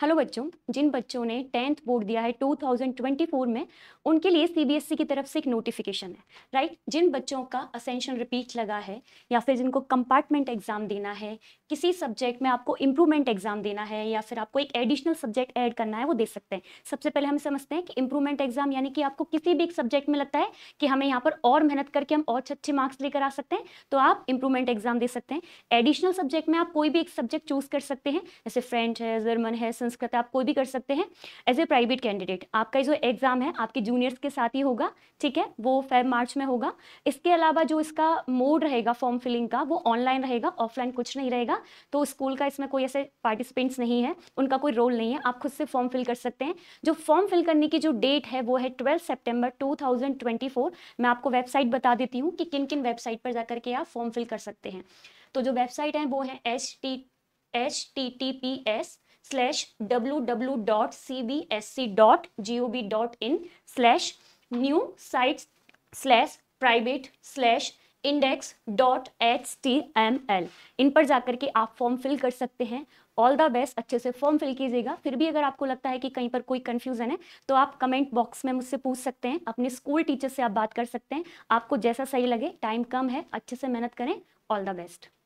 hello बच्चों जिन बच्चों ने टेंथ बोर्ड दिया है 2024 में उनके लिए सीबीएसई e की तरफ से एक नोटिफिकेशन है राइट जिन बच्चों का असेंशन रिपीट लगा है या फिर जिनको कंपार्टमेंट एग्ज़ाम देना है किसी सब्जेक्ट में आपको इम्प्रूवमेंट एग्ज़ाम देना है या फिर आपको एक एडिशनल सब्जेक्ट ऐड करना है वो दे सकते हैं सबसे पहले हम समझते हैं कि इम्प्रूवमेंट एग्ज़ाम यानी कि आपको किसी भी एक सब्जेक्ट में लगता है कि हमें यहाँ पर और मेहनत करके हम और अच्छे मार्क्स लेकर आ सकते हैं तो आप इम्प्रूवमेंट एग्ज़ाम दे सकते हैं एडिशनल सब्जेक्ट में आप कोई भी एक सब्जेक्ट चूज़ कर सकते हैं जैसे फ्रेंच है जर्मन है संस्कृत आप कोई भी कर सकते हैं एज ए प्राइवेट कैंडिडेट आपका जो एग्ज़ाम है आपके जूनियर्स के साथ ही होगा ठीक है वो फेब मार्च में होगा इसके अलावा जो इसका मोड रहेगा फॉर्म फिलिंग का वो ऑनलाइन रहेगा ऑफलाइन कुछ नहीं रहेगा तो स्कूल का इसमें कोई ऐसे पार्टिसिपेंट्स नहीं है उनका कोई रोल नहीं है आप खुद से फॉर्म फिल कर सकते हैं जो फॉर्म फिल करने की जो डेट है वो है ट्वेल्थ सेप्टेम्बर टू मैं आपको वेबसाइट बता देती हूँ कि किन किन वेबसाइट पर जाकर के आप फॉर्म फिल कर सकते हैं तो जो वेबसाइट है वो है H T H T T P S slash W W dot C B S C dot G O B dot in slash new site slash private slash index dot H T M L इन पर जाकर के आप form fill कर सकते हैं all the best अच्छे से फॉर्म फिल कीजिएगा फिर भी अगर आपको लगता है कि कहीं पर कोई कन्फ्यूज़न है तो आप कमेंट बॉक्स में मुझसे पूछ सकते हैं अपने स्कूल टीचर से आप बात कर सकते हैं आपको जैसा सही लगे टाइम कम है अच्छे से मेहनत करें ऑल द बेस्ट